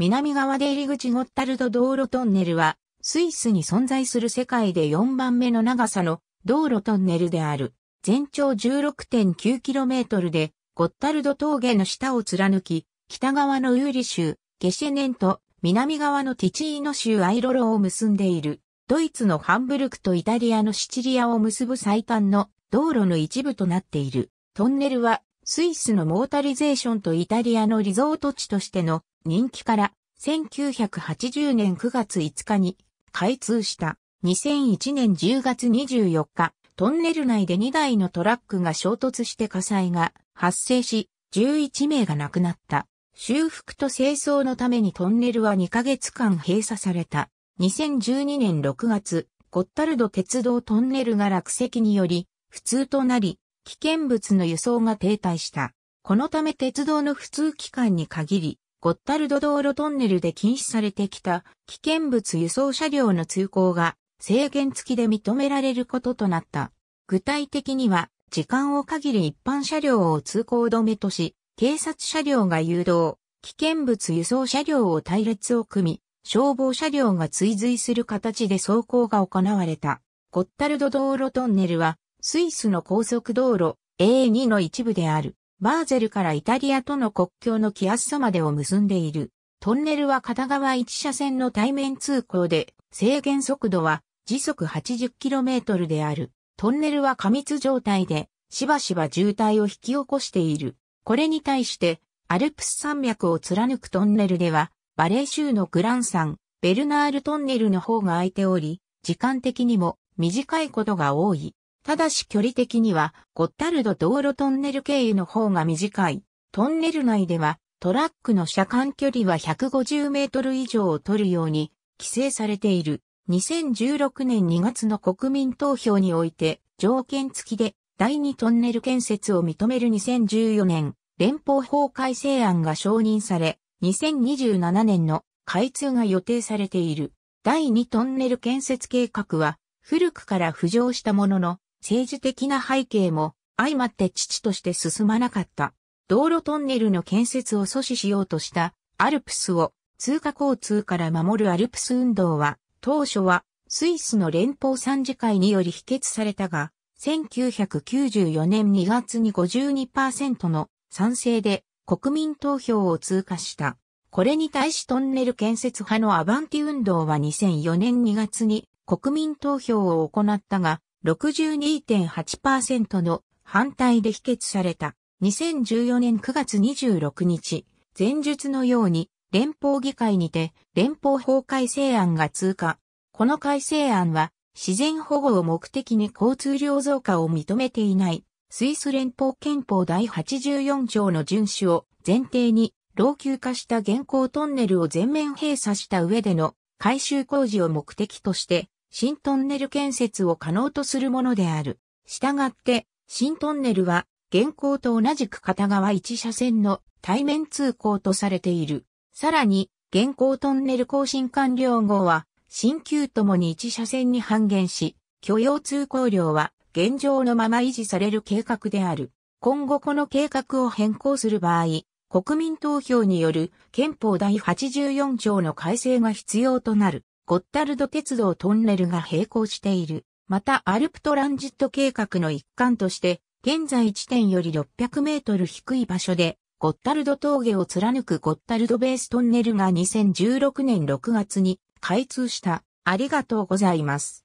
南側で入り口ゴッタルド道路トンネルは、スイスに存在する世界で4番目の長さの道路トンネルである。全長 16.9km で、ゴッタルド峠の下を貫き、北側のウーリ州、ゲシェネンと南側のティチーノ州アイロロを結んでいる。ドイツのハンブルクとイタリアのシチリアを結ぶ最短の道路の一部となっている。トンネルはスイスのモータリゼーションとイタリアのリゾート地としての人気から1980年9月5日に開通した2001年10月24日、トンネル内で2台のトラックが衝突して火災が発生し、11名が亡くなった。修復と清掃のためにトンネルは2ヶ月間閉鎖された。2012年6月、コッタルド鉄道トンネルが落石により、普通となり、危険物の輸送が停滞した。このため鉄道の普通期間に限り、ゴッタルド道路トンネルで禁止されてきた危険物輸送車両の通行が制限付きで認められることとなった。具体的には、時間を限り一般車両を通行止めとし、警察車両が誘導、危険物輸送車両を隊列を組み、消防車両が追随する形で走行が行われた。ゴッタルド道路トンネルは、スイスの高速道路 A2 の一部である。バーゼルからイタリアとの国境のキアッソまでを結んでいる。トンネルは片側1車線の対面通行で、制限速度は時速 80km である。トンネルは過密状態で、しばしば渋滞を引き起こしている。これに対して、アルプス山脈を貫くトンネルでは、バレー州のグランサン、ベルナールトンネルの方が空いており、時間的にも短いことが多い。ただし距離的には、ゴッタルド道路トンネル経由の方が短い。トンネル内では、トラックの車間距離は150メートル以上を取るように、規制されている。2016年2月の国民投票において、条件付きで、第2トンネル建設を認める2014年、連邦法改正案が承認され、2027年の開通が予定されている。第2トンネル建設計画は、古くから浮上したものの、政治的な背景も相まって父として進まなかった。道路トンネルの建設を阻止しようとしたアルプスを通貨交通から守るアルプス運動は当初はスイスの連邦参事会により否決されたが1994年2月に52%の賛成で国民投票を通過した。これに対しトンネル建設派のアバンティ運動は2004年2月に国民投票を行ったが、62.8%の反対で否決された。2014年9月26日、前述のように連邦議会にて連邦法改正案が通過。この改正案は自然保護を目的に交通量増加を認めていないスイス連邦憲法第84条の遵守を前提に老朽化した現行トンネルを全面閉鎖した上での改修工事を目的として新トンネル建設を可能とするものである。したがって、新トンネルは、現行と同じく片側1車線の対面通行とされている。さらに、現行トンネル更新完了後は、新旧ともに1車線に半減し、許容通行量は現状のまま維持される計画である。今後この計画を変更する場合、国民投票による憲法第84条の改正が必要となる。ゴッタルド鉄道トンネルが並行している。また、アルプトランジット計画の一環として、現在地点より600メートル低い場所で、ゴッタルド峠を貫くゴッタルドベーストンネルが2016年6月に開通した。ありがとうございます。